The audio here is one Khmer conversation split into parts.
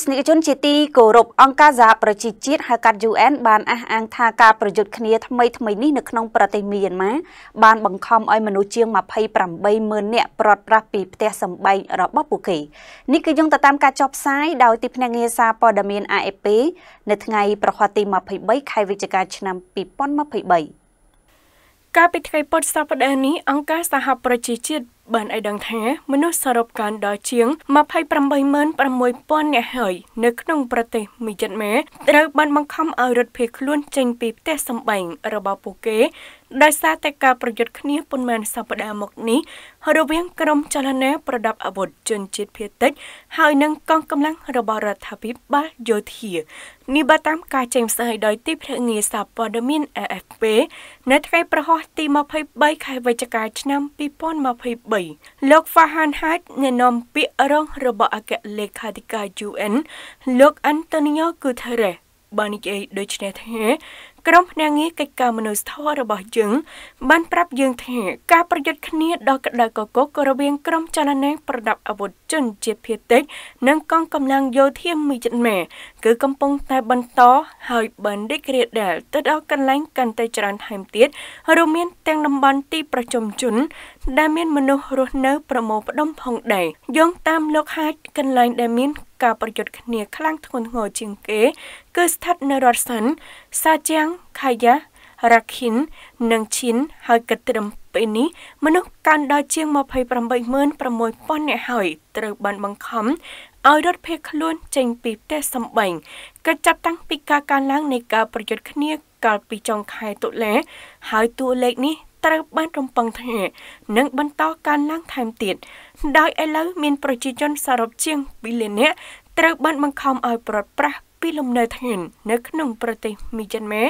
ស្សនិកជនជាទីគោរពអង្គការសហប្រជាជាតិហៅកាត់ UN បានអះអាងថាការប្រយុទ្ធគ្នាថ្មីថ្មីនេះនៅក្នុងប្រទេសមីយ៉ាន់ម៉ាបានបង្ខំឲ្យមនុស្សជាង280000នាក់ប្រត់ប្រាស់ពីផ្ទះសម្បែងរបស់ពួកគេនេះគឺយោងទៅតាមការចុះផ្សាយដោយទីភ្នាក់ងារសារព័ត៌មាន AFP នៅថ្ងៃប្រហ័សទី23ខែវិច្ឆិកា ឆ្នាំ2023កាលពីថ្ងៃពុធសប្តាហ៍នេះអង្គការសហប្រជាជាតិបានឲ្យដឹងថាមនុស្សសរុបកើនដល់ជាង286000នាក់ហើយ នៅក្នុងប្រទេសមីយ៉ាន់ម៉ាត្រូវបានបង្ខំឲ្យរត់ភៀសខ្លួនចេញពីផ្ទះសម្បែងរបស់ពួកគេ ដោយសារតែការប្រយុទ្ធគ្នាប៉ុន្មានសប្តាហ៍មកនេះរវាងក្រុមចលនាប្រដាប់អាវុធជនជាតិភៀតតិចហើយនិងកងកម្លាំងរបស់រដ្ឋាភិបាលយោធានេះបើតាមការចេញផ្សាយដោយទីភ្នាក់ងារសារព័ត៌មាន AFP នៅថ្ងៃប្រហោះទី23ខែវិច្ឆិកាឆ្នាំ2023 20លោក Farhan Haq អ្នកនាំពាក្យរងរបស់អគ្គលេខាធិការ UN លោក Antonio Guterres បាននិយាយដូចនេះថាក្រុមភ្នាក់ងារកិច្ចការមនុស្សធម៌របស់យើងបានប្រាប់យើងថាការប្រយុទ្ធគ្នាដល់ក្តៅកកុករវាងក្រុមចលនាប្រដាប់អាវុធជន ជាតិភៀតតិចនិងកងកម្លាំងយោធាមីចិនម៉ែគឺកំពុងតែបន្តហើយបានរីករាលដាលទៅដល់កន្លែងកាន់តែច្រើនថែមទៀតរួមមាន ទាំងតំបន់ទី ប្រជុំជន ដែលមាន មនុស្សរស់នៅប្រមូលផ្ដុំផងដែរយោងតាមលោកហាចកន្លែងដែលមានការប្រយុទ្ធគ្នាខ្លាំងធ្ងន់ធ្ងរជាងគេគឺស្ថិតនៅរដ្ឋសិនសាជាងខាយ៉ារ៉ាខិននិងឈិនហើយកត្រឹមពេលនេះមនុស្សកាន់ដល់ជាង286000នាក់ហើយត្រូវបានបង្ខំឲ្យរត់ភៀសខ្លួនចេញពីផ្ទះសម្បែងកិច្ចចាប់តាំងពីការកើនឡើងនៃការប្រយុទ្ធគ្នាកាលពីចុងខែតុលាហើយតួលេខនេះត្រូវបាន រំពឹងថានឹងបន្តកើនឡើងថែមទៀតដោយឥឡូវមានប្រជាជនសរុបជាង2លាននាក់ត្រូវបានបង្ខំឲ្យប្រត់ប្រាស់ពីលំនៅឋាននៅក្នុងប្រទេសមីយ៉ាន់ម៉ា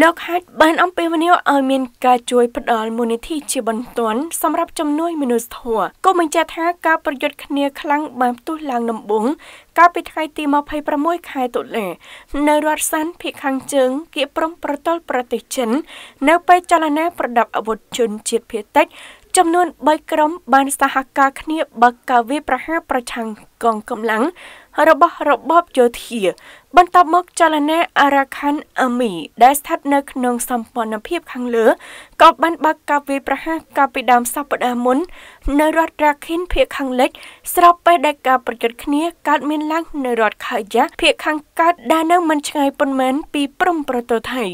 លោកហាត់បានអំពាវនាវឲ្យមានការជួយផ្តល់មូលនិធិជាបន្ទាន់សម្រាប់ជំនួយមនុស្សធម៌ក៏បញ្ជាក់ថាការប្រយុទ្ធគ្នាខ្លាំងបានផ្ទុះឡើងដំបូងកាលពីថ្ងៃទី26ខែតុលានៅរដ្ឋសានភាគខាងជើងគៀប្រំប្រទល់ប្រទេសចិន នៅពេលចលនាប្រដាប់អាវុធជនជាតិភៀតតិចចំនួន3ក្រុមបានសហការគ្នាបើកការវាយប្រហារប្រឆាំងកងកម្លាំងរបស់របបយោធា បន្តមកចលនាអារ៉ាខាន់អាមី ដែលស្ថិតនៅក្នុងសម្ព័ន្ធភាពខាងលើក៏បានបើកការវាយប្រហារកាលពីដើមសប្តាហ៍មុននៅរដ្ឋរ៉ាខិនភាគខាងលិចស្របពេលដែលការប្រយុទ្ធគ្នាកើតមានឡើងនៅរដ្ឋខាយ៉ាភាគខាងកើតដែលនៅមិនឆ្ងាយប៉ុន្មាន ពីព្រំប្រទល់ថៃ។